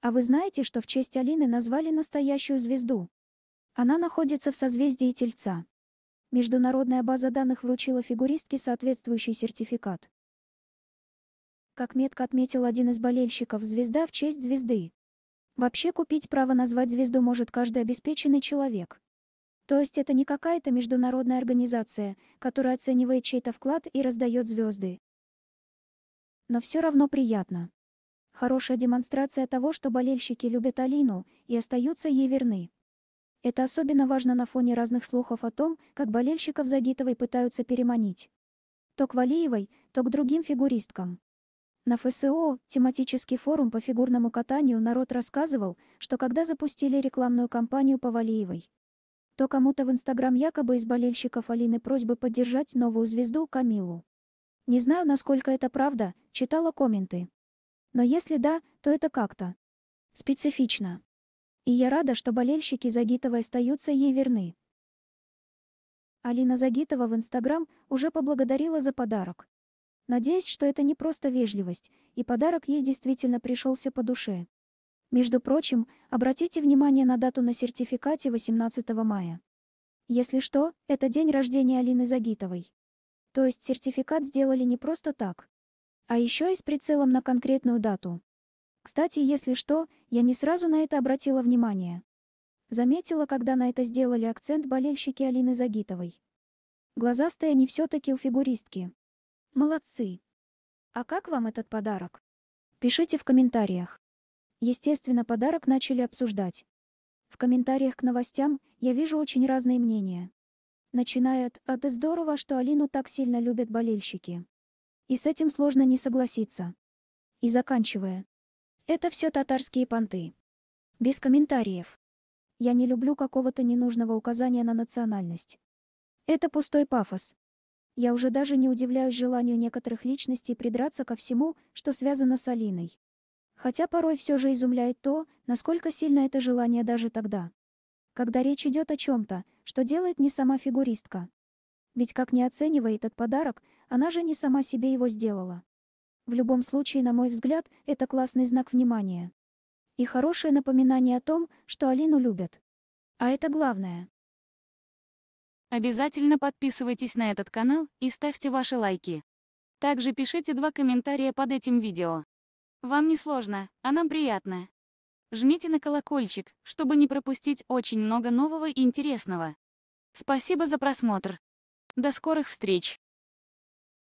А вы знаете, что в честь Алины назвали настоящую звезду? Она находится в созвездии Тельца. Международная база данных вручила фигуристке соответствующий сертификат. Как метко отметил один из болельщиков, звезда в честь звезды. Вообще купить право назвать звезду может каждый обеспеченный человек. То есть это не какая-то международная организация, которая оценивает чей-то вклад и раздает звезды. Но все равно приятно. Хорошая демонстрация того, что болельщики любят Алину и остаются ей верны. Это особенно важно на фоне разных слухов о том, как болельщиков Загитовой пытаются переманить. То к Валиевой, то к другим фигуристкам. На ФСО, тематический форум по фигурному катанию, народ рассказывал, что когда запустили рекламную кампанию по Валиевой, то кому-то в Инстаграм якобы из болельщиков Алины просьбы поддержать новую звезду Камилу. Не знаю, насколько это правда, читала комменты. Но если да, то это как-то специфично. И я рада, что болельщики Загитовой остаются ей верны. Алина Загитова в Инстаграм уже поблагодарила за подарок. Надеюсь, что это не просто вежливость, и подарок ей действительно пришелся по душе. Между прочим, обратите внимание на дату на сертификате 18 мая. Если что, это день рождения Алины Загитовой. То есть сертификат сделали не просто так. А еще и с прицелом на конкретную дату. Кстати, если что, я не сразу на это обратила внимание. Заметила, когда на это сделали акцент болельщики Алины Загитовой. Глазастые они все-таки у фигуристки. Молодцы. А как вам этот подарок? Пишите в комментариях. Естественно, подарок начали обсуждать. В комментариях к новостям я вижу очень разные мнения. Начинает от «это здорово, что Алину так сильно любят болельщики». И с этим сложно не согласиться. И заканчивая. Это все татарские понты. Без комментариев. Я не люблю какого-то ненужного указания на национальность. Это пустой пафос. Я уже даже не удивляюсь желанию некоторых личностей придраться ко всему, что связано с Алиной. Хотя порой все же изумляет то, насколько сильно это желание даже тогда. Когда речь идет о чем-то, что делает не сама фигуристка. Ведь как не оценивает этот подарок, она же не сама себе его сделала. В любом случае, на мой взгляд, это классный знак внимания. И хорошее напоминание о том, что Алину любят. А это главное. Обязательно подписывайтесь на этот канал и ставьте ваши лайки. Также пишите два комментария под этим видео. Вам не сложно, а нам приятно. Жмите на колокольчик, чтобы не пропустить очень много нового и интересного. Спасибо за просмотр. До скорых встреч!